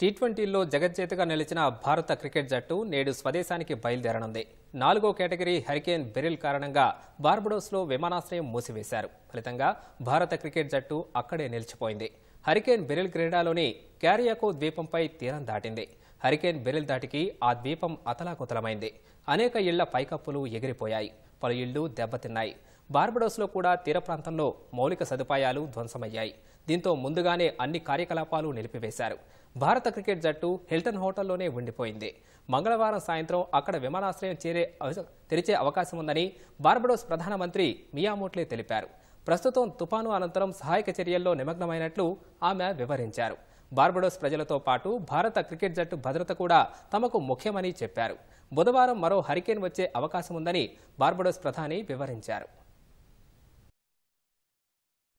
tea ట్వంటీల్లో జగజ్జేతగా నిలిచిన భారత cricket జట్టు నేడు స్వదేశానికి బయలుదేరనుంది నాలుగో కేటగిరీ హరికేన్ బెరిల్ కారణంగా బార్బడోస్లో విమానాశ్రయం మూసివేశారు ఫలితంగా భారత క్రికెట్ జట్టు అక్కడే నిలిచిపోయింది హరికేన్ బెరిల్ క్రీడాలోని క్యారియాకో ద్వీపంపై తీరం దాటింది హరికేన్ బెరిల్ దాటికి ఆ ద్వీపం అతలాకుతలమైంది అనేక ఇళ్ల పైకప్పులు ఎగిరిపోయాయి పలు ఇళ్లు దెబ్బతిన్నాయి బార్బడోస్లో కూడా తీర ప్రాంతంలో మౌలిక సదుపాయాలు ధ్వంసమయ్యాయి దీంతో ముందుగానే అన్ని కార్యకలాపాలు నిలిపివేశారు భారత క్రికెట్ జట్టు హిల్టన్ హోటల్లోనే ఉండిపోయింది మంగళవారం సాయంత్రం అక్కడ విమానాశ్రయం చేరే తెరిచే అవకాశం ఉందని బార్బడోస్ ప్రధానమంత్రి మియామోట్లే తెలిపారు ప్రస్తుతం తుపాను అనంతరం సహాయక చర్యల్లో నిమగ్నమైనట్లు ఆమె వివరించారు బార్బడోస్ ప్రజలతో పాటు భారత క్రికెట్ జట్టు భద్రత కూడా తమకు ముఖ్యమని చెప్పారు బుధవారం మరో హరికేన్ వచ్చే అవకాశం ఉందని బార్బడోస్ ప్రధాని వివరించారు